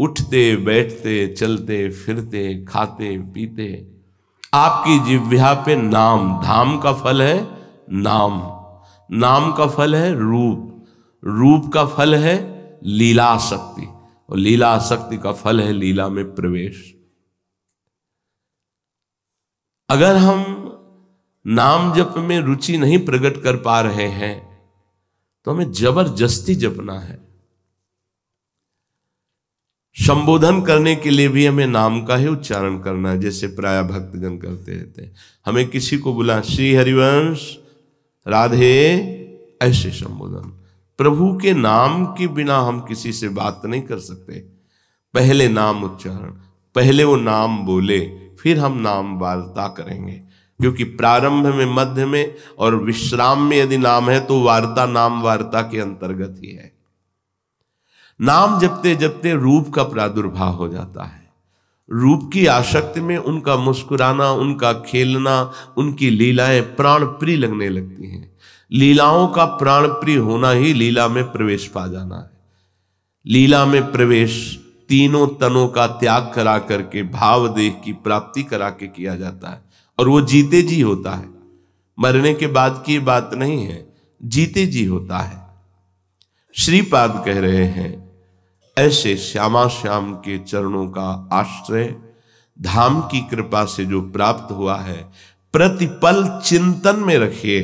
उठते बैठते चलते फिरते खाते पीते आपकी जिव्या पे नाम धाम का फल है नाम नाम का फल है रूप रूप का फल है लीला शक्ति और लीला शक्ति का फल है लीला में प्रवेश अगर हम नाम जप में रुचि नहीं प्रकट कर पा रहे हैं तो हमें जबरदस्ती जपना है संबोधन करने के लिए भी हमें नाम का ही उच्चारण करना है जैसे प्राय भक्तगण करते रहते हैं हमें किसी को बुला श्री हरिवंश राधे ऐसे संबोधन प्रभु के नाम के बिना हम किसी से बात नहीं कर सकते पहले नाम उच्चारण पहले वो नाम बोले फिर हम नाम वार्ता करेंगे क्योंकि प्रारंभ में मध्य में और विश्राम में यदि नाम है तो वार्ता नाम वार्ता के अंतर्गत ही है नाम जपते जपते रूप का प्रादुर्भाव हो जाता है रूप की आशक्ति में उनका मुस्कुराना उनका खेलना उनकी लीलाएं प्राण प्रिय लगने लगती हैं लीलाओं का प्राण प्रिय होना ही लीला में प्रवेश पा जाना है लीला में प्रवेश तीनों तनों का त्याग करा करके भाव देह की प्राप्ति करा के किया जाता है और वो जीते जी होता है मरने के बाद की बात नहीं है जीते जी होता है श्रीपाद कह रहे हैं ऐसे श्यामा श्याम के चरणों का आश्रय धाम की कृपा से जो प्राप्त हुआ है प्रतिपल चिंतन में रखिए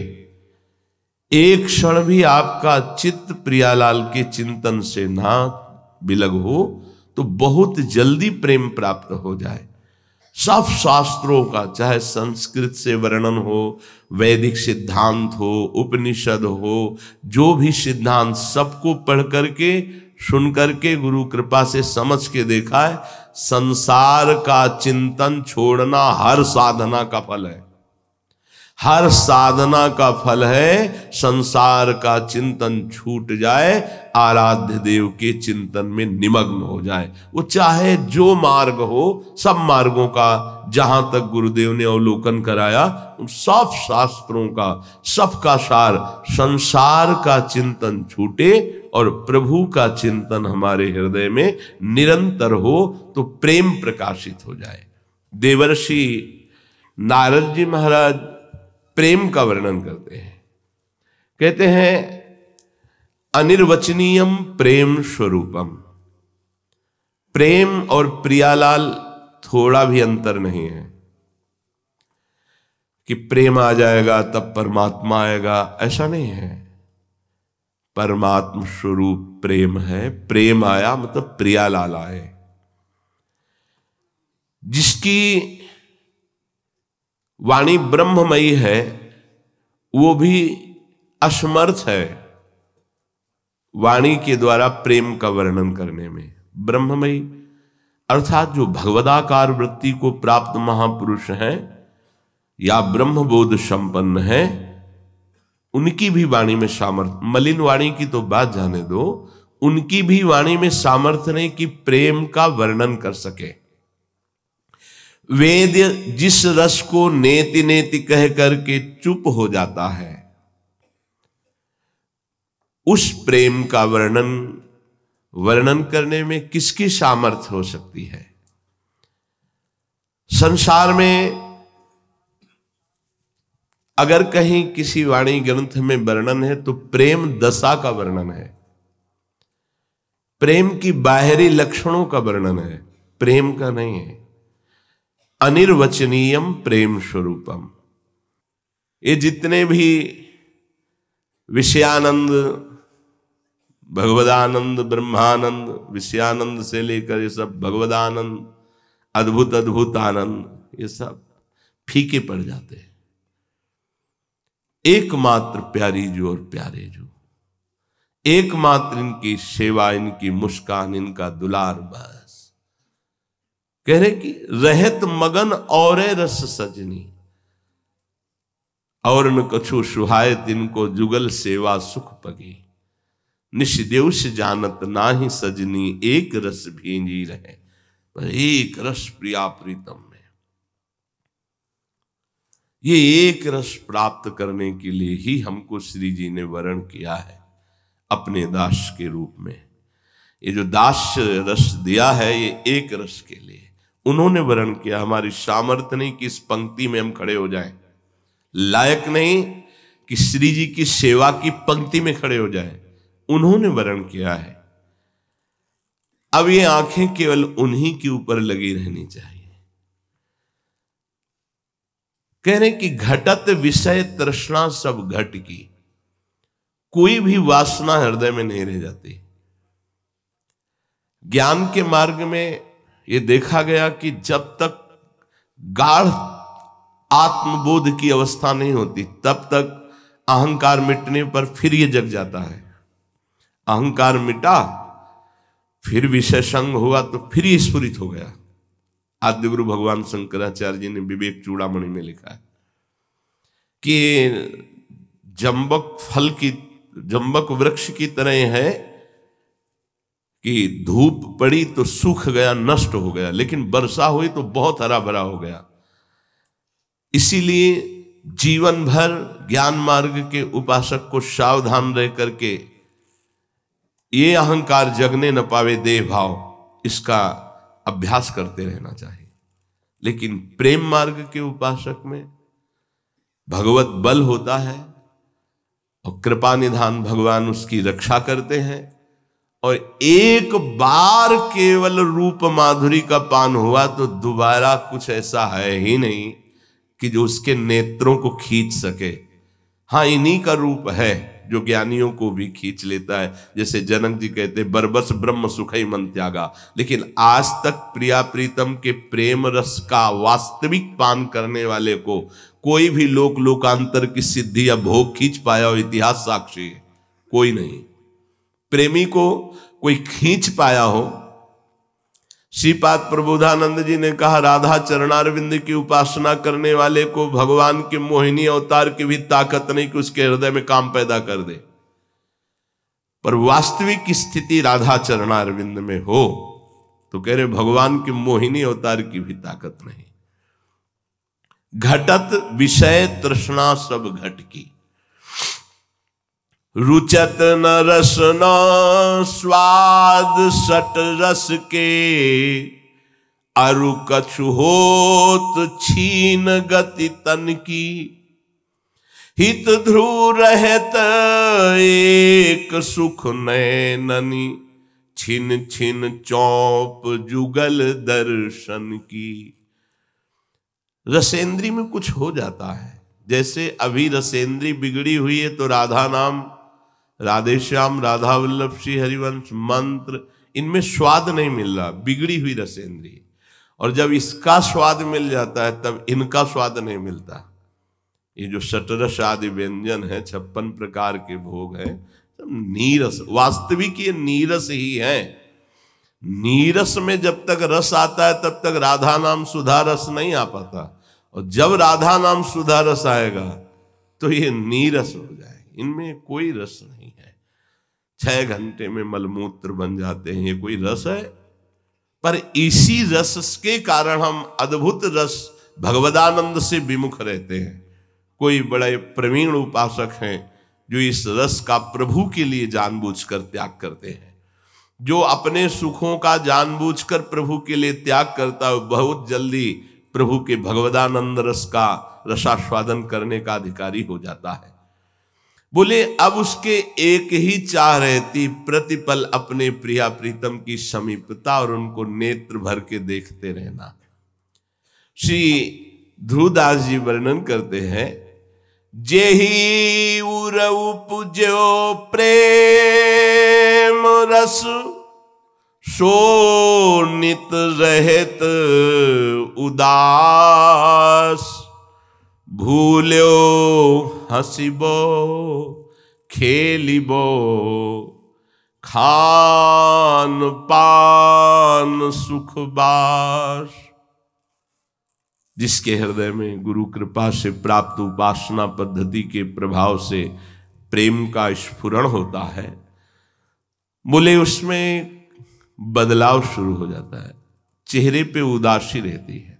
एक क्षण भी आपका चित्त प्रियालाल के चिंतन से ना बिलग हो तो बहुत जल्दी प्रेम प्राप्त हो जाए सब शास्त्रों का चाहे संस्कृत से वर्णन हो वैदिक सिद्धांत हो उपनिषद हो जो भी सिद्धांत सबको पढ़ करके सुन करके गुरु कृपा से समझ के देखा है संसार का चिंतन छोड़ना हर साधना का फल है हर साधना का फल है संसार का चिंतन छूट जाए आराध्य देव के चिंतन में निमग्न हो जाए वो चाहे जो मार्ग हो सब मार्गों का जहां तक गुरुदेव ने अवलोकन कराया उन सब शास्त्रों का सबका सार संसार का चिंतन छूटे और प्रभु का चिंतन हमारे हृदय में निरंतर हो तो प्रेम प्रकाशित हो जाए देवर्षि नारद जी महाराज प्रेम का वर्णन करते हैं कहते हैं अनिर्वचनीयम प्रेम स्वरूपम प्रेम और प्रियालाल थोड़ा भी अंतर नहीं है कि प्रेम आ जाएगा तब परमात्मा आएगा ऐसा नहीं है परमात्म स्वरूप प्रेम है प्रेम आया मतलब प्रियालाल आए जिसकी वाणी ब्रह्ममयी है वो भी असमर्थ है वाणी के द्वारा प्रेम का वर्णन करने में ब्रह्ममयी अर्थात जो भगवदाकार वृत्ति को प्राप्त महापुरुष हैं या ब्रह्मबोध संपन्न है उनकी भी वाणी में सामर्थ्य मलिन वाणी की तो बात जाने दो उनकी भी वाणी में सामर्थ्य नहीं कि प्रेम का वर्णन कर सके वेद जिस रस को नेति नेति कह करके चुप हो जाता है उस प्रेम का वर्णन वर्णन करने में किसकी सामर्थ्य हो सकती है संसार में अगर कहीं किसी वाणी ग्रंथ में वर्णन है तो प्रेम दशा का वर्णन है प्रेम की बाहरी लक्षणों का वर्णन है प्रेम का नहीं है अनिर्वचनीयम प्रेम स्वरूपम ये जितने भी विषयानंद भगवदानंद ब्रह्मानंद विषयानंद से लेकर ये सब भगवदानंद अद्भुत अद्भुत आनंद ये सब फीके पड़ जाते हैं एकमात्र प्यारी जो और प्यारे जो एकमात्र इनकी सेवा इनकी मुस्कान इनका दुलार बस कह रहे कि रहत मगन और रस सजनी और न कछु सुहाय दिन को जुगल सेवा सुख पगे निषदेवश जानत ना ही सजनी एक रस भींजी रहे एक रस प्रिया प्रीतम में ये एक रस प्राप्त करने के लिए ही हमको श्री जी ने वर्ण किया है अपने दास के रूप में ये जो दास रस दिया है ये एक रस के लिए उन्होंने वर्ण किया हमारी सामर्थ्य नहीं कि इस पंक्ति में हम खड़े हो जाएं लायक नहीं कि श्री जी की सेवा की पंक्ति में खड़े हो जाएं उन्होंने वर्ण किया है अब ये आंखें केवल उन्हीं के ऊपर लगी रहनी चाहिए कह रहे कि घटत विषय तृष्णा सब घट की कोई भी वासना हृदय में नहीं रह जाती ज्ञान के मार्ग में ये देखा गया कि जब तक गाढ़ आत्मबोध की अवस्था नहीं होती तब तक अहंकार मिटने पर फिर ये जग जाता है अहंकार मिटा फिर विशेषंग हुआ तो फिर ये स्फुरित हो गया आद्य गुरु भगवान शंकराचार्य जी ने विवेक चूड़ामणि में लिखा है कि जंबक फल की जंबक वृक्ष की तरह है कि धूप पड़ी तो सूख गया नष्ट हो गया लेकिन वर्षा हुई तो बहुत हरा भरा हो गया इसीलिए जीवन भर ज्ञान मार्ग के उपासक को सावधान रह करके ये अहंकार जगने न पावे देह भाव इसका अभ्यास करते रहना चाहिए लेकिन प्रेम मार्ग के उपासक में भगवत बल होता है और कृपा निधान भगवान उसकी रक्षा करते हैं और एक बार केवल रूप माधुरी का पान हुआ तो दोबारा कुछ ऐसा है ही नहीं कि जो उसके नेत्रों को खींच सके हाँ इन्हीं का रूप है जो ज्ञानियों को भी खींच लेता है जैसे जनक जी कहते बरबस ब्रह्म सुखई मन त्यागा लेकिन आज तक प्रिया प्रीतम के प्रेम रस का वास्तविक पान करने वाले को कोई भी लोक लोकांतर की सिद्धि या भोग खींच पाया हो इतिहास साक्षी है कोई नहीं प्रेमी को कोई खींच पाया हो श्रीपाद प्रबोधानंद जी ने कहा राधा चरणारविंद की उपासना करने वाले को भगवान के मोहिनी अवतार की भी ताकत नहीं कि उसके हृदय में काम पैदा कर दे पर वास्तविक स्थिति राधा चरणारविंद में हो तो कह रहे भगवान के मोहिनी अवतार की भी ताकत नहीं घटत विषय तृष्णा सब घट की रुचत न रस न स्वाद सट रस के अरु कछु होत छीन गति तन की हित ध्रुव रहत एक सुख नैननी छिन छिन चौप जुगल दर्शन की रसेंद्री में कुछ हो जाता है जैसे अभी रसेंद्री बिगड़ी हुई है तो राधा नाम राधेश्याम राधा वल्लभ श्री हरिवंश मंत्र इनमें स्वाद नहीं मिल रहा बिगड़ी हुई रसेंद्री और जब इसका स्वाद मिल जाता है तब इनका स्वाद नहीं मिलता ये जो सटरस आदि व्यंजन है छप्पन प्रकार के भोग हैं सब नीरस वास्तविक ये नीरस ही है नीरस में जब तक रस आता है तब तक राधा नाम सुधा रस नहीं आ पाता और जब राधा नाम सुधा रस आएगा तो ये नीरस हो जाएगा इनमें कोई रस नहीं है छह घंटे में मलमूत्र बन जाते हैं ये कोई रस है पर इसी रस के कारण हम अद्भुत रस भगवदानंद से विमुख रहते हैं कोई बड़े प्रवीण उपासक हैं जो इस रस का प्रभु के लिए जानबूझकर त्याग करते हैं जो अपने सुखों का जानबूझकर प्रभु के लिए त्याग करता है बहुत जल्दी प्रभु के भगवदानंद रस का रसास्वादन करने का अधिकारी हो जाता है बोले अब उसके एक ही चाह रहती प्रतिपल अपने प्रिया प्रीतम की समीपता और उनको नेत्र भर के देखते रहना श्री ध्रुवदास जी वर्णन करते हैं जे ही उरऊ पूज्यो प्रेम रस सोनित रहत उदास ভুলেও হাসিব খেলিব খান পান सुखबास जिसके हृदय में गुरु कृपा से प्राप्त उपासना पद्धति के प्रभाव से प्रेम का स्फुरण होता है बोले उसमें बदलाव शुरू हो जाता है चेहरे पे उदासी रहती है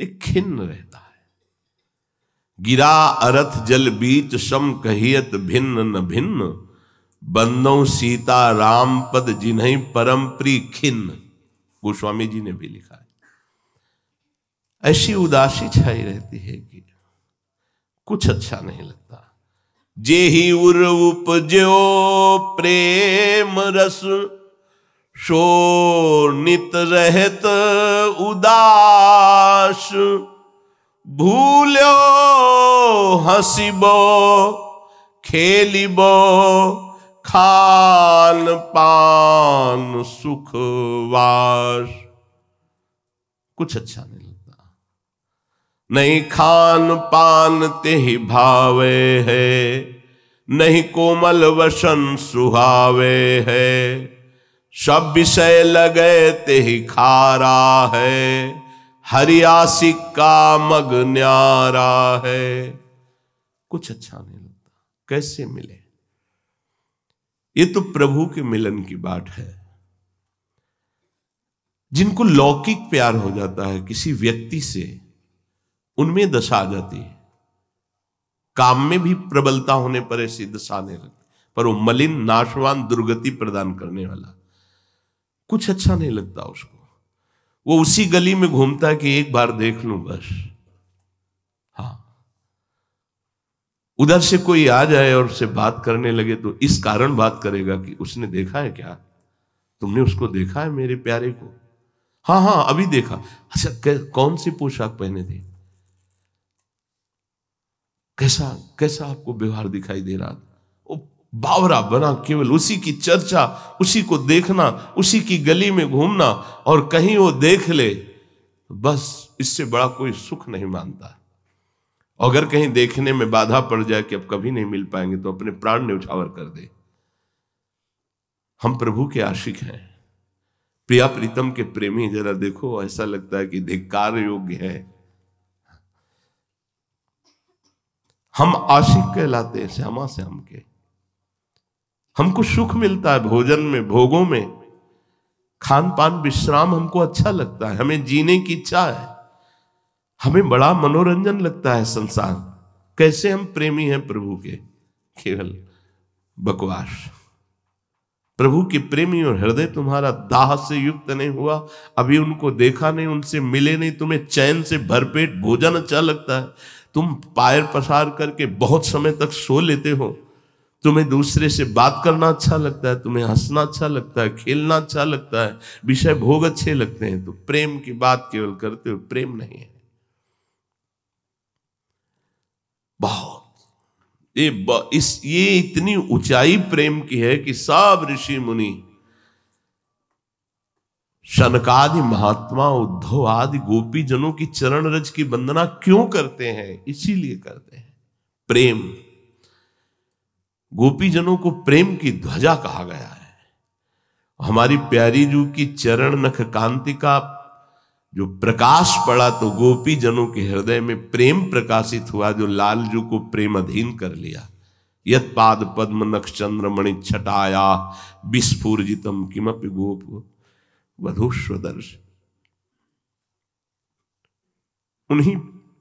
एक खिन्न रहता है गिरा अरथ जल बीच सम कहियत भिन्न न भिन्न बंदो सीता राम पद जिन्हें परम प्री खिन्न गोस्वामी जी ने भी लिखा है ऐसी उदासी छाई रहती है कि कुछ अच्छा नहीं लगता जे ही उर उपजो प्रेम रस नित रहत उदास भूलो हसीबो खेलिबो खान पान सुखवास कुछ अच्छा नहीं लगता नहीं खान पान ते ही भावे है नहीं कोमल वसन सुहावे है सब विषय लगे ते ही खारा है हरियासी का मग न्यारा है कुछ अच्छा नहीं लगता कैसे मिले ये तो प्रभु के मिलन की बात है जिनको लौकिक प्यार हो जाता है किसी व्यक्ति से उनमें दशा आ जाती है काम में भी प्रबलता होने पर ऐसी दशा नहीं लगती पर वो मलिन नाशवान दुर्गति प्रदान करने वाला कुछ अच्छा नहीं लगता उसको वो उसी गली में घूमता है कि एक बार देख लू बस हाँ उधर से कोई आ जाए और उससे बात करने लगे तो इस कारण बात करेगा कि उसने देखा है क्या तुमने उसको देखा है मेरे प्यारे को हाँ हाँ अभी देखा अच्छा कौन सी पोशाक पहने थे कैसा कैसा आपको व्यवहार दिखाई दे रहा था बावरा बना केवल उसी की चर्चा उसी को देखना उसी की गली में घूमना और कहीं वो देख ले तो बस इससे बड़ा कोई सुख नहीं मानता अगर कहीं देखने में बाधा पड़ जाए कि अब कभी नहीं मिल पाएंगे तो अपने प्राण ने उछावर कर दे हम प्रभु के आशिक हैं प्रिया प्रीतम के प्रेमी जरा देखो ऐसा लगता है कि धिकार योग्य है हम आशिक कहलाते हैं श्यामा श्याम के हमको सुख मिलता है भोजन में भोगों में खान पान विश्राम हमको अच्छा लगता है हमें जीने की इच्छा है हमें बड़ा मनोरंजन लगता है संसार कैसे हम प्रेमी हैं प्रभु के केवल बकवास प्रभु के प्रेमी और हृदय तुम्हारा दाह से युक्त नहीं हुआ अभी उनको देखा नहीं उनसे मिले नहीं तुम्हें चैन से भरपेट भोजन अच्छा लगता है तुम पायर पसार करके बहुत समय तक सो लेते हो तुम्हें दूसरे से बात करना अच्छा लगता है तुम्हें हंसना अच्छा लगता है खेलना अच्छा लगता है विषय भोग अच्छे लगते हैं तो प्रेम की बात केवल करते हो प्रेम नहीं है बहुत ये इस ये इतनी ऊंचाई प्रेम की है कि सब ऋषि मुनि शनकादि महात्मा उद्धव आदि गोपी जनों की चरण रज की वंदना क्यों करते हैं इसीलिए करते हैं प्रेम गोपीजनों को प्रेम की ध्वजा कहा गया है हमारी प्यारी जू की चरण नख कांति का जो प्रकाश पड़ा तो गोपी जनों के हृदय में प्रेम प्रकाशित हुआ जो लाल जू को प्रेम अधीन कर लिया यत पाद पद्म नक्ष चंद्रमणि छटाया विस्फूर्जितम किमपि गोप दर्श उन्हीं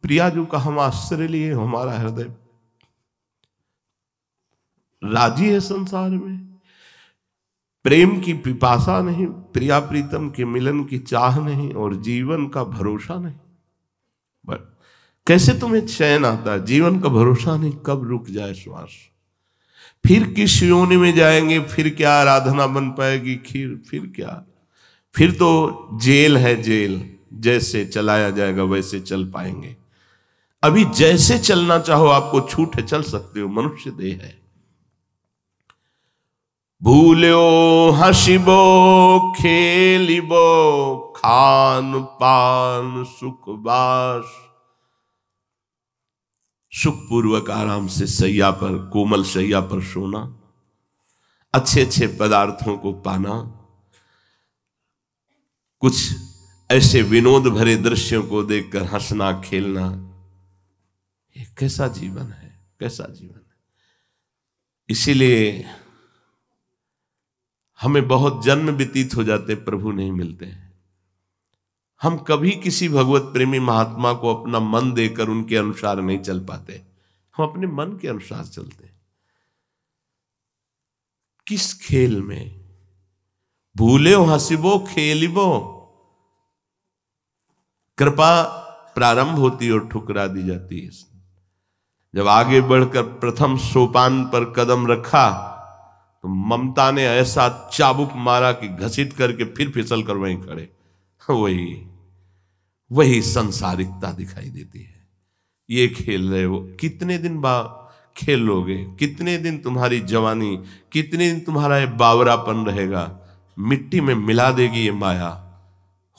प्रिया का हम आश्रय लिए हमारा हृदय राजी है संसार में प्रेम की पिपासा नहीं प्रिया प्रीतम के मिलन की चाह नहीं और जीवन का भरोसा नहीं बट कैसे तुम्हें चैन आता है जीवन का भरोसा नहीं कब रुक जाए श्वास फिर किस योनि में जाएंगे फिर क्या आराधना बन पाएगी खीर फिर क्या फिर तो जेल है जेल जैसे चलाया जाएगा वैसे चल पाएंगे अभी जैसे चलना चाहो आपको छूट है चल सकते हो मनुष्य देह है हसीब হাসিব खान पान सुख बास सुखपूर्वक आराम से सैया पर कोमल सैया पर सोना अच्छे अच्छे पदार्थों को पाना कुछ ऐसे विनोद भरे दृश्यों को देखकर हंसना खेलना ये कैसा जीवन है कैसा जीवन है इसीलिए हमें बहुत जन्म व्यतीत हो जाते प्रभु नहीं मिलते हैं हम कभी किसी भगवत प्रेमी महात्मा को अपना मन देकर उनके अनुसार नहीं चल पाते हम अपने मन के अनुसार चलते किस खेल में भूले हसीबो खेलिबो कृपा प्रारंभ होती और ठुकरा दी जाती है जब आगे बढ़कर प्रथम सोपान पर कदम रखा तो ममता ने ऐसा चाबुक मारा कि घसीट करके फिर फिसल कर वहीं खड़े वही वही संसारिकता दिखाई देती है ये खेल रहे हो कितने दिन बाद खेलोगे कितने दिन तुम्हारी जवानी कितने दिन तुम्हारा ये बावरापन रहेगा मिट्टी में मिला देगी ये माया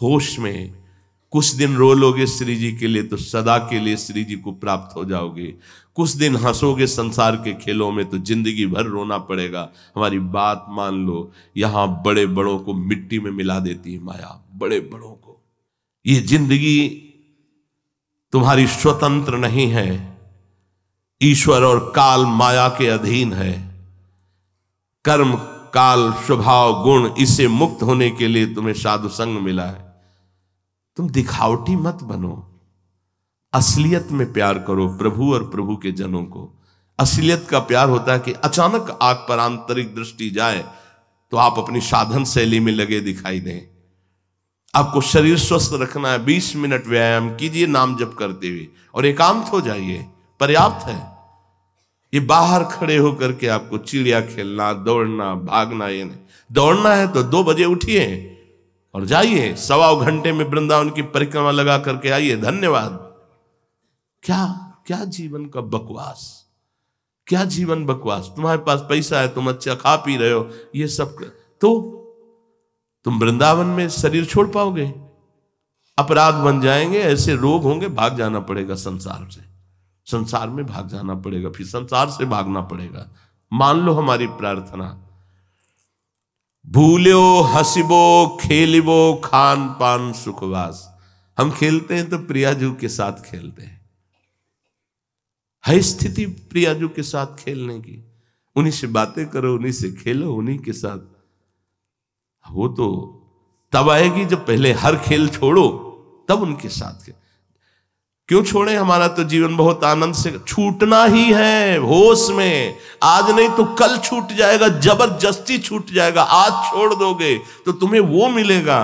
होश में कुछ दिन रो लोगे श्री जी के लिए तो सदा के लिए श्री जी को प्राप्त हो जाओगे कुछ दिन हंसोगे संसार के खेलों में तो जिंदगी भर रोना पड़ेगा हमारी बात मान लो यहां बड़े बड़ों को मिट्टी में मिला देती है माया बड़े बड़ों को ये जिंदगी तुम्हारी स्वतंत्र नहीं है ईश्वर और काल माया के अधीन है कर्म काल स्वभाव गुण इससे मुक्त होने के लिए तुम्हें साधु संग मिला है तुम दिखावटी मत बनो असलियत में प्यार करो प्रभु और प्रभु के जनों को असलियत का प्यार होता है कि अचानक आग पर आंतरिक दृष्टि जाए तो आप अपनी साधन शैली में लगे दिखाई दें आपको शरीर स्वस्थ रखना है बीस मिनट व्यायाम कीजिए नाम जप करते हुए और एकांत हो जाइए पर्याप्त है ये बाहर खड़े होकर के आपको चिड़िया खेलना दौड़ना भागना ये नहीं दौड़ना है तो दो बजे उठिए और जाइए सवा घंटे में वृंदावन की परिक्रमा लगा करके आइए धन्यवाद क्या क्या जीवन का बकवास क्या जीवन बकवास तुम्हारे पास पैसा है तुम अच्छा खा पी रहे हो ये सब कर... तो तुम वृंदावन में शरीर छोड़ पाओगे अपराध बन जाएंगे ऐसे रोग होंगे भाग जाना पड़ेगा संसार से संसार में भाग जाना पड़ेगा फिर संसार से भागना पड़ेगा मान लो हमारी प्रार्थना भूलो हसीबो खेलबो खान पान सुखवास हम खेलते हैं तो प्रियाजू के साथ खेलते हैं है स्थिति प्रियाजू के साथ खेलने की उन्हीं से बातें करो उन्हीं से खेलो उन्हीं के साथ वो तो तब आएगी जब पहले हर खेल छोड़ो तब उनके साथ खेलो क्यों छोड़े हमारा तो जीवन बहुत आनंद से छूटना ही है होश में आज नहीं तो कल छूट जाएगा जबरदस्ती छूट जाएगा आज छोड़ दोगे तो तुम्हें वो मिलेगा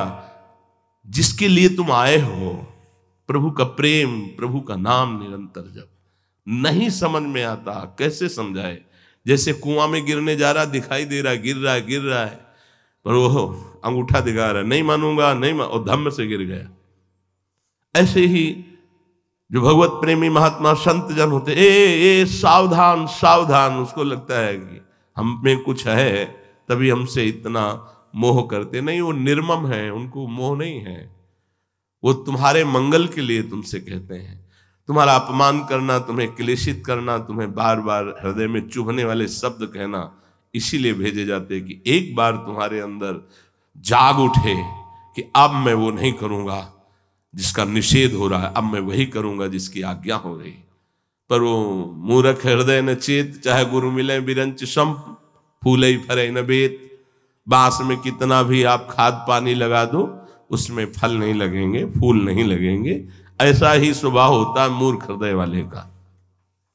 जिसके लिए तुम आए हो प्रभु का प्रेम प्रभु का नाम निरंतर जब नहीं समझ में आता कैसे समझाए जैसे कुआं में गिरने जा रहा दिखाई दे रहा गिर रहा है गिर रहा है पर वो अंगूठा दिखा रहा है नहीं मानूंगा नहीं मा... और धम्म से गिर गया ऐसे ही जो भगवत प्रेमी महात्मा संत जन होते ए ए सावधान सावधान उसको लगता है कि हम में कुछ है तभी हमसे इतना मोह करते नहीं वो निर्मम है उनको मोह नहीं है वो तुम्हारे मंगल के लिए तुमसे कहते हैं तुम्हारा अपमान करना तुम्हें क्लेशित करना तुम्हें बार बार हृदय में चुभने वाले शब्द कहना इसीलिए भेजे जाते हैं कि एक बार तुम्हारे अंदर जाग उठे कि अब मैं वो नहीं करूंगा जिसका निषेध हो रहा है अब मैं वही करूंगा जिसकी आज्ञा हो रही पर वो मूरख हृदय न चेत चाहे गुरु मिले बिरंच सम फूले ही फरे न बेत बांस में कितना भी आप खाद पानी लगा दो उसमें फल नहीं लगेंगे फूल नहीं लगेंगे ऐसा ही स्वभाव होता है मूर्ख हृदय वाले का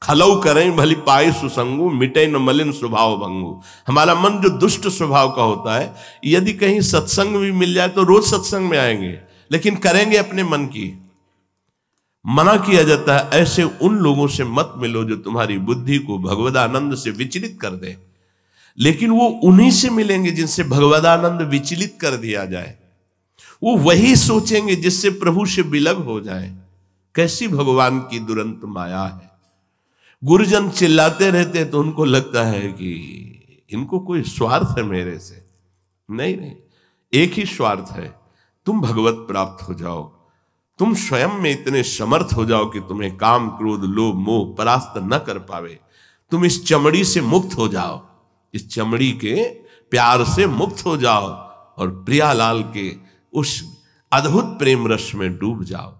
खलऊ करें भली पाए सुसंगू मिटे न मलिन स्वभाव भंगू हमारा मन जो दुष्ट स्वभाव का होता है यदि कहीं सत्संग भी मिल जाए तो रोज सत्संग में आएंगे लेकिन करेंगे अपने मन की मना किया जाता है ऐसे उन लोगों से मत मिलो जो तुम्हारी बुद्धि को भगवदानंद से विचलित कर दे लेकिन वो उन्हीं से मिलेंगे जिनसे भगवदानंद विचलित कर दिया जाए वो वही सोचेंगे जिससे प्रभु से विलग हो जाए कैसी भगवान की दुरंत माया है गुरुजन चिल्लाते रहते हैं तो उनको लगता है कि इनको कोई स्वार्थ है मेरे से नहीं नहीं एक ही स्वार्थ है तुम भगवत प्राप्त हो जाओ तुम स्वयं में इतने समर्थ हो जाओ कि तुम्हें काम क्रोध लोभ मोह परास्त न कर पावे तुम इस चमड़ी से मुक्त हो जाओ इस चमड़ी के प्यार से मुक्त हो जाओ और प्रियालाल के उस अद्भुत प्रेम रस में डूब जाओ